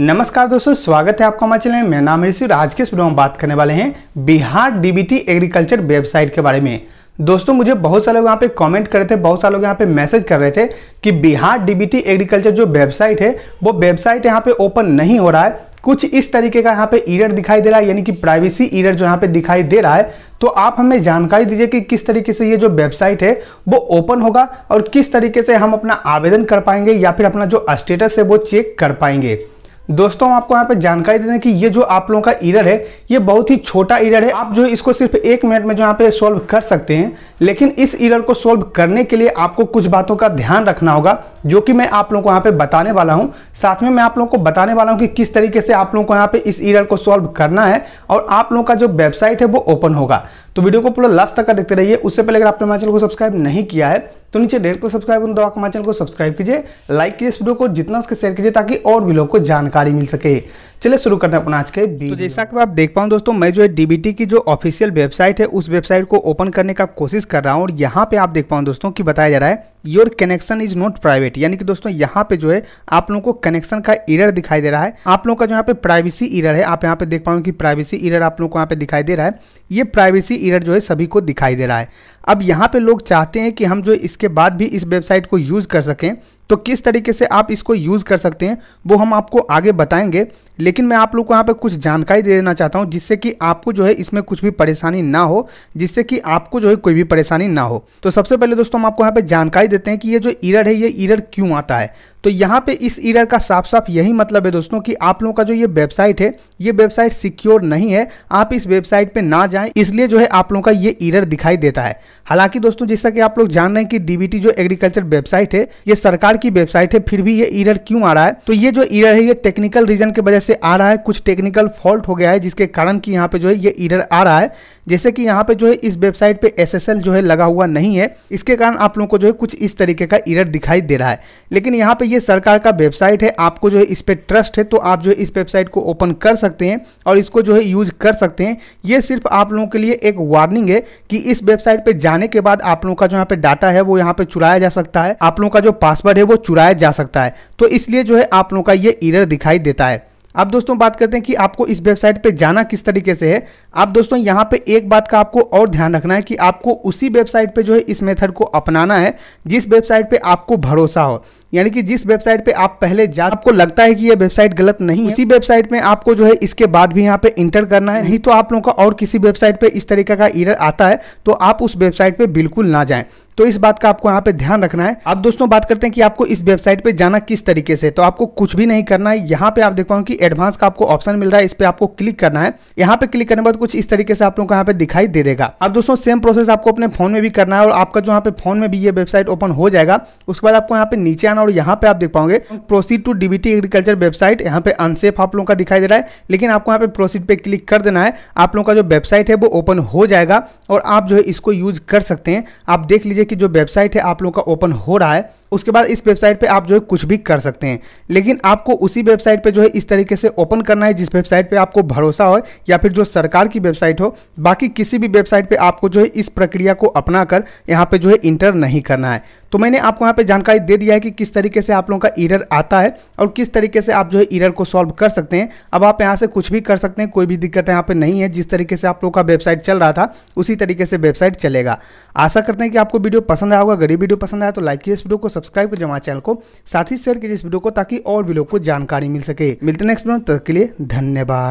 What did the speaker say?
नमस्कार दोस्तों स्वागत है आपका हमारे चैनल में मैं नाम ऋषि आज के वीडियो में बात करने वाले हैं बिहार डीबीटी एग्रीकल्चर वेबसाइट के बारे में दोस्तों मुझे बहुत सारे लोग यहाँ पे कमेंट कर रहे थे बहुत सारे लोग यहाँ पे मैसेज कर रहे थे कि बिहार डीबीटी एग्रीकल्चर जो वेबसाइट है वो वेबसाइट यहाँ पे ओपन नहीं हो रहा है कुछ इस तरीके का यहाँ पे ईरर दिखाई दे रहा है यानी कि प्राइवेसी ईरर जो यहाँ पे दिखाई दे रहा है तो आप हमें जानकारी दीजिए कि किस तरीके से ये जो वेबसाइट है वो ओपन होगा और किस तरीके से हम अपना आवेदन कर पाएंगे या फिर अपना जो स्टेटस है वो चेक कर पाएंगे दोस्तों आपको यहाँ पे जानकारी देने कि ये जो आप लोगों का इरर है ये बहुत ही छोटा इरर है आप जो इसको सिर्फ एक मिनट में जो यहाँ पे सॉल्व कर सकते हैं लेकिन इस इरर को सॉल्व करने के लिए आपको कुछ बातों का ध्यान रखना होगा जो कि मैं आप लोगों को यहाँ पे बताने वाला हूँ साथ में मैं आप लोगों को बताने वाला हूँ कि किस तरीके से आप लोगों को यहाँ पे इस इरर को सॉल्व करना है और आप लोगों का जो वेबसाइट है वो ओपन होगा तो वीडियो को पूरा लास्ट तक का देखते रहिए उससे पहले अगर आपने हमारे चैनल को सब्सक्राइब नहीं किया है तो नीचे डेढ़ को सब्सक्राइब दो हमारे चैनल को सब्सक्राइब कीजिए लाइक कीजिए इस वीडियो को जितना उसके शेयर कीजिए ताकि और भी लोग को जानकारी जानकारी मिल सके चलिए शुरू करते हैं अपना आज के तो जैसा कि आप देख पाऊँ दोस्तों मैं जो है डीबीटी की जो ऑफिशियल वेबसाइट है उस वेबसाइट को ओपन करने का कोशिश कर रहा हूँ और यहाँ पे आप देख पाऊँ दोस्तों कि बताया जा रहा है your connection is not private यानी कि दोस्तों यहाँ पे जो है आप लोगों को कनेक्शन का इरर दिखाई दे रहा है आप लोगों का जो यहाँ पे प्राइवेसी इरर है आप यहाँ पे देख पाओ कि प्राइवेसी इरर आप लोगों को यहाँ पे दिखाई दे रहा है ये प्राइवेसी इरर जो है सभी को दिखाई दे रहा है अब यहाँ पे लोग चाहते हैं कि हम जो इसके बाद भी इस वेबसाइट को यूज़ कर सकें तो किस तरीके से आप इसको यूज़ कर सकते हैं वो हम आपको आगे बताएंगे लेकिन मैं आप लोग को यहाँ पे कुछ जानकारी दे देना चाहता हूँ जिससे कि आपको जो है इसमें कुछ भी परेशानी ना हो जिससे कि आपको जो है कोई भी परेशानी ना हो तो सबसे पहले दोस्तों हम आपको यहाँ पे जानकारी देते हैं कि ये जो ईरर है ये ईरर क्यों आता है तो यहाँ पे इस ईरर का साफ साफ यही मतलब है दोस्तों कि आप लोगों का जो ये वेबसाइट है ये वेबसाइट सिक्योर नहीं है आप इस वेबसाइट पे ना जाएं इसलिए जो है आप लोगों का ये इरर दिखाई देता है हालांकि दोस्तों जैसा कि आप लोग जान रहे हैं कि डीबीटी जो एग्रीकल्चर वेबसाइट है ये सरकार की वेबसाइट है फिर भी ये इरर क्यों आ रहा है तो ये जो इरर है ये टेक्निकल रीजन की वजह से आ रहा है कुछ टेक्निकल फॉल्ट हो गया है जिसके कारण की यहाँ पे जो है ये इरर आ रहा है जैसे कि यहाँ पे जो है इस वेबसाइट पे एस जो है लगा हुआ नहीं है इसके कारण आप लोगों को जो है कुछ इस तरीके का इरर दिखाई दे रहा है लेकिन यहाँ पे ये सरकार का वेबसाइट है आपको जो है इस पर ट्रस्ट है तो आप जो है इस वेबसाइट को ओपन कर सकते सकते हैं और इसको जो है यूज कर सकते हैं ये सिर्फ आप लोगों के लिए एक वार्निंग है कि इस वेबसाइट पे जाने के बाद आप लोगों का जो यहाँ पे डाटा है वो यहाँ पे चुराया जा सकता है आप लोगों का जो पासवर्ड है वो चुराया जा सकता है तो इसलिए जो है आप लोगों का ये इरर दिखाई देता है अब दोस्तों बात करते हैं कि आपको इस वेबसाइट पे जाना किस तरीके से है आप दोस्तों यहाँ पे एक बात का आपको और ध्यान रखना है कि आपको उसी वेबसाइट पे जो है इस मेथड को अपनाना है जिस वेबसाइट पे आपको भरोसा हो यानी कि जिस वेबसाइट पे आप पहले जा आपको लगता है कि ये वेबसाइट गलत नहीं है उसी वेबसाइट में आपको जो है इसके बाद भी यहाँ पे इंटर करना है नहीं तो आप लोगों का और किसी वेबसाइट पे इस तरीके का ईरर आता है तो आप उस वेबसाइट पे बिल्कुल ना जाएं तो इस बात का आपको यहाँ पे ध्यान रखना है अब दोस्तों बात करते हैं कि आपको इस वेबसाइट पे जाना किस तरीके से तो आपको कुछ भी नहीं करना है यहाँ पे आप देख पाओ कि एडवांस का आपको ऑप्शन मिल रहा है इस पे आपको क्लिक करना है यहाँ पे क्लिक करने के बाद कुछ इस तरीके से आप लोगों को यहाँ पे दिखाई दे देगा अब दोस्तों सेम प्रोसेस आपको अपने फोन में भी करना है और आपका जो यहाँ पे फोन में भी ये वेबसाइट ओपन हो जाएगा उसके बाद आपको यहाँ पे नीचे आना ऑप्शन और यहाँ पे आप देख पाओगे proceed to DBT agriculture website यहाँ पे अनसेफ आप लोगों का दिखाई दे रहा है लेकिन आपको यहाँ पे प्रोसीड पे क्लिक कर देना है आप लोगों का जो वेबसाइट है वो ओपन हो जाएगा और आप जो है इसको यूज कर सकते हैं आप देख लीजिए कि जो वेबसाइट है आप लोगों का ओपन हो रहा है उसके बाद इस वेबसाइट पे आप जो है कुछ भी कर सकते हैं लेकिन आपको उसी वेबसाइट पे जो है इस तरीके से ओपन करना है जिस वेबसाइट पे आपको भरोसा हो या फिर जो सरकार की वेबसाइट हो बाकी किसी भी वेबसाइट पे आपको जो है इस प्रक्रिया को अपना कर यहाँ पे जो है इंटर नहीं करना है तो मैंने आपको यहाँ पर जानकारी दे दिया है कि किस तरीके से आप लोगों का ईरर आता है और किस तरीके से आप जो है ईरर को सॉल्व कर सकते हैं अब आप यहाँ से कुछ भी कर सकते हैं कोई भी दिक्कत यहाँ पर नहीं है जिस तरीके से आप लोगों का वेबसाइट चल रहा था उसी तरीके से वेबसाइट चलेगा आशा करते हैं कि आपको वीडियो पसंद आया होगा गरीब वीडियो पसंद आया तो लाइक किए इस वीडियो को सब्सक्राइब कर हमारे चैनल को साथ ही शेयर कीजिए इस वीडियो को ताकि और भी लोग को जानकारी मिल सके मिलते नेक्स्ट तक के लिए धन्यवाद